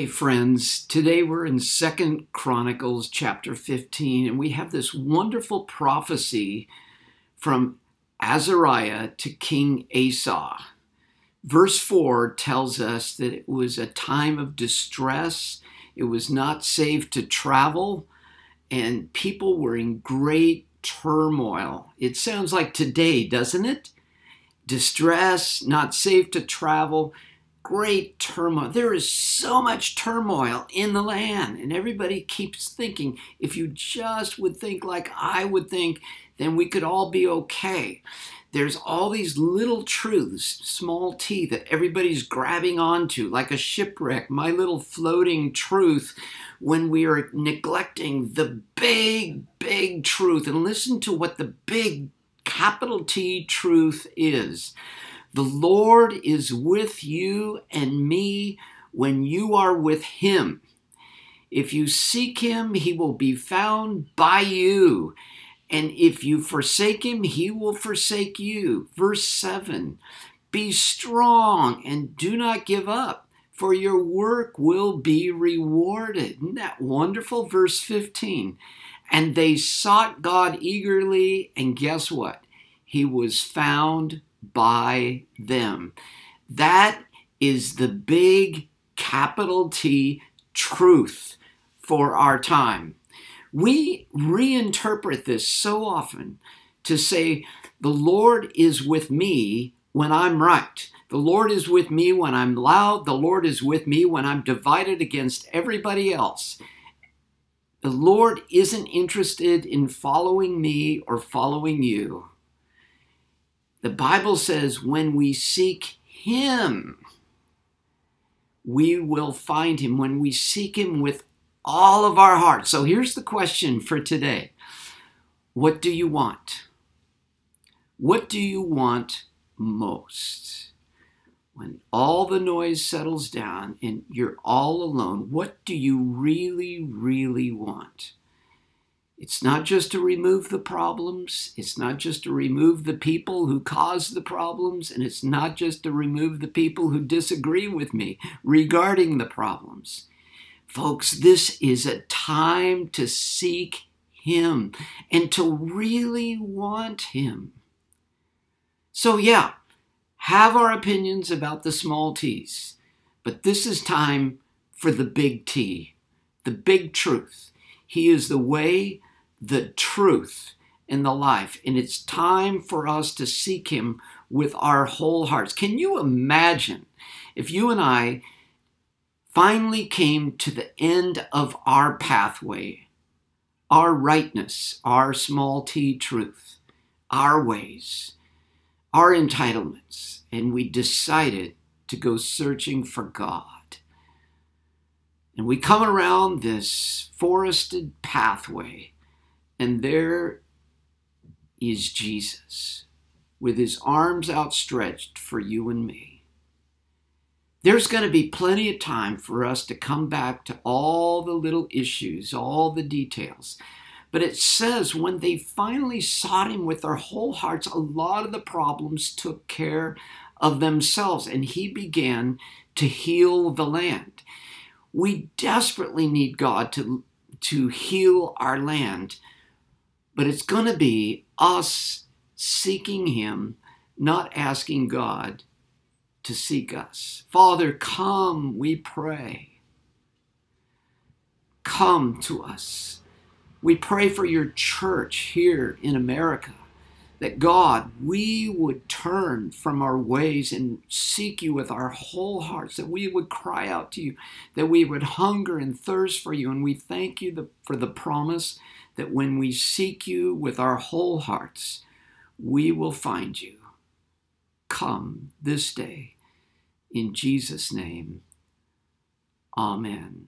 Hey friends, today we're in 2nd Chronicles chapter 15 and we have this wonderful prophecy from Azariah to King Asa. Verse 4 tells us that it was a time of distress, it was not safe to travel, and people were in great turmoil. It sounds like today, doesn't it? Distress, not safe to travel, great turmoil. There is so much turmoil in the land, and everybody keeps thinking if you just would think like I would think, then we could all be okay. There's all these little truths, small t, that everybody's grabbing onto, like a shipwreck, my little floating truth, when we are neglecting the big, big truth. And listen to what the big capital T truth is. The Lord is with you and me when you are with Him. If you seek Him, He will be found by you. And if you forsake Him, He will forsake you. Verse 7 Be strong and do not give up, for your work will be rewarded. Isn't that wonderful? Verse 15. And they sought God eagerly, and guess what? He was found by them. That is the big capital T truth for our time. We reinterpret this so often to say, The Lord is with me when I'm right. The Lord is with me when I'm loud. The Lord is with me when I'm divided against everybody else. The Lord isn't interested in following me or following you. The Bible says when we seek Him, we will find Him when we seek Him with all of our heart. So here's the question for today What do you want? What do you want most? When all the noise settles down and you're all alone, what do you really, really want? It's not just to remove the problems, it's not just to remove the people who cause the problems, and it's not just to remove the people who disagree with me regarding the problems. Folks, this is a time to seek Him and to really want Him. So, yeah, have our opinions about the small t's, but this is time for the big T, the big truth. He is the way, the truth and the life. And it's time for us to seek Him with our whole hearts. Can you imagine if you and I finally came to the end of our pathway, our rightness, our small t truth, our ways, our entitlements, and we decided to go searching for God? And we come around this forested pathway and there is Jesus with his arms outstretched for you and me. There's going to be plenty of time for us to come back to all the little issues, all the details. But it says when they finally sought him with their whole hearts, a lot of the problems took care of themselves, and he began to heal the land. We desperately need God to, to heal our land but it's going to be us seeking Him, not asking God to seek us. Father, come, we pray. Come to us. We pray for your church here in America that God, we would turn from our ways and seek you with our whole hearts, that we would cry out to you, that we would hunger and thirst for you. And we thank you for the promise that when we seek you with our whole hearts, we will find you. Come this day. In Jesus' name, amen.